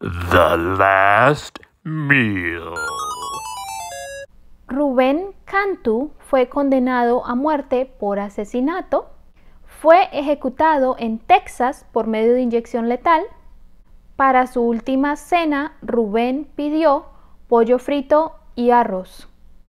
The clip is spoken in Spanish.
The Last Meal. Rubén Cantu fue condenado a muerte por asesinato, fue ejecutado en Texas por medio de inyección letal. Para su última cena, Rubén pidió pollo frito y arroz.